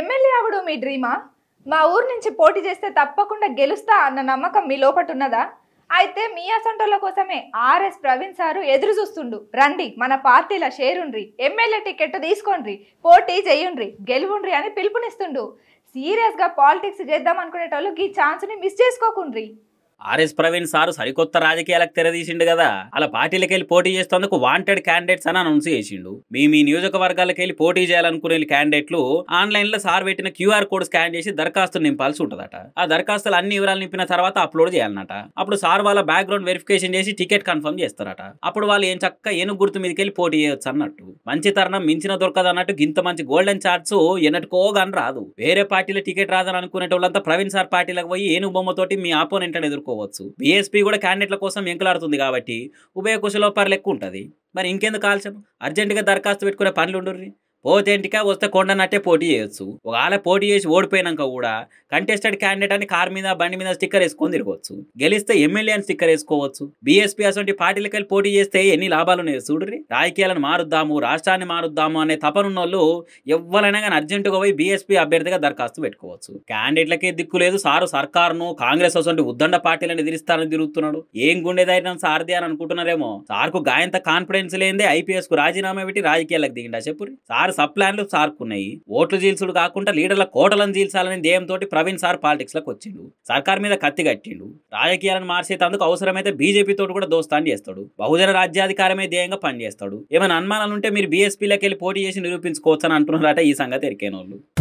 MLA అవడం మీ డ్రీమా మా ఊరు నుంచి పోటీ చేస్తే తప్పకుండా గెలుస్తా అన్న నమ్మకం మీ లోపట ఉన్నదా అయితే మీ అసంటోళ్ళ కోసమే ఆర్ఎస్ ప్రవీణ్ సారు ఎదురు చూస్తుండు రండి మన పార్టీలో షేరుండ్రి ఎమ్మెల్యే టికెట్ తీసుకోండ్రి పోటీ చేయుండ్రి గెలువుండ్రి అని పిలుపునిస్తుండు సీరియస్గా పాలిటిక్స్ చేద్దాం అనుకునేటోళ్ళు ఈ ఛాన్స్ని మిస్ చేసుకోకుండ్రి ఆర్ఎస్ ప్రవీణ్ సారు సరికొత్త రాజకీయాలకు తెరదీసిండు కదా అలా పార్టీలకు వెళ్ళి పోటీ చేస్తేందుకు వాంటెడ్ క్యాండిడేట్స్ అని అనౌన్స్ చేసిండు మీ మీ నియోజకవర్గాలకు వెళ్ళి పోటీ చేయాలనుకునే క్యాండిడేట్లు ఆన్లైన్ లో సార్ పెట్టిన క్యూఆర్ కోడ్ స్కాన్ చేసి దరఖాస్తులు నింపాల్సి ఉంటుందట ఆ దరఖాస్తులు అన్ని వివరాలు నింపిన తర్వాత అప్లోడ్ చేయాలన్నట అప్పుడు సార్ వాళ్ళ బ్యాక్గ్రౌండ్ వెరిఫికేషన్ చేసి టికెట్ కన్ఫర్మ్ చేస్తారట అప్పుడు వాళ్ళు ఏం చక్క ఏనుగు గుర్తు మీదకి వెళ్ళి పోటీ చేయొచ్చు అన్నట్టు మంచి తరుణం మించిన దొరకదు అన్నట్టు గింత మంచి గోల్డెన్ చార్ట్స్ ఎన్నట్టుకోగాని రాదు వేరే పార్టీలో టికెట్ రాదని అనుకునే వాళ్ళంతా ప్రవీణ్ సార్ పార్టీలకు పోయి ఏనుగు బొమ్మతోటి మీ ఆపోనెంట్ అని కోరుకోవచ్చు బీఎస్పీ కూడా క్యాండిడేట్ల కోసం ఎంకలాడుతుంది కాబట్టి ఉభయ కుశలోపాలు ఎక్కువ ఉంటుంది మరి ఇంకెందుకు కాల్చం అర్జెంటుగా దరఖాస్తు పెట్టుకునే పనులు ఉండరు ఓథెంటిక్గా వస్తే కొండనట్టే పోటీ చేయొచ్చు ఒకవేళ పోటీ చేసి ఓడిపోయినాక కూడా కంటెస్టెడ్ క్యాండిడేట్ అని కార్ మీద బండి మీద స్టిక్కర్ వేసుకొని తిరగవచ్చు గెలిస్తే ఎమ్మెల్యే అని స్టిక్కర్ వేసుకోవచ్చు బీఎస్పీ అటువంటి పార్టీలకి వెళ్ళి పోటీ చేస్తే ఎన్ని లాభాలు ఉన్నాయి చూడరి రాజకీయాలను మారుద్దాము రాష్ట్రాన్ని మారుద్దాము అనే తపనున్న వాళ్ళు ఎవ్వరైనా కానీ అర్జెంటుగా పోయి బీఎస్పీ అభ్యర్థిగా దరఖాస్తు పెట్టుకోవచ్చు క్యాండిడేట్లకే దిక్కు లేదు సారు సర్కారును కాంగ్రెస్ అటువంటి ఉద్దండ పార్టీలను ఎదిరిస్తారని తిరుగుతున్నాడు ఏం గుండెదైనా సార్ది అని అనుకుంటున్నారేమో సార్కు గాయంత కాన్ఫిడెన్స్ లేదే ఐపీఎస్ కు రాజీనామా పెట్టి రాజకీయాలకు దిగిండా చెప్పు సార్ సబ్ ప్లాన్లు సార్కున్నాయి ఓట్లు జీల్సుడు కాకుండా లీడర్ల కోటలను జీల్చాలనే ధ్యేయంతో ప్రవీణ్ సార్ పాలిటిక్స్ లకు వచ్చిండు సర్కార్ మీద కత్తి కట్టిండు రాజకీయాలను మార్చేటందుకు అవసరమైతే బీజేపీతో కూడా దోస్తాన్ని చేస్తాడు బహుజన రాజ్యాధికారమే ధ్యేయంగా పనిచేస్తాడు ఏమైనా అనుమానాలు ఉంటే మీరు బీఎస్పీలోకి వెళ్ళి పోటీ చేసి నిరూపించుకోవచ్చని అంటున్నారట ఈ సంగతి ఎరికైన వాళ్ళు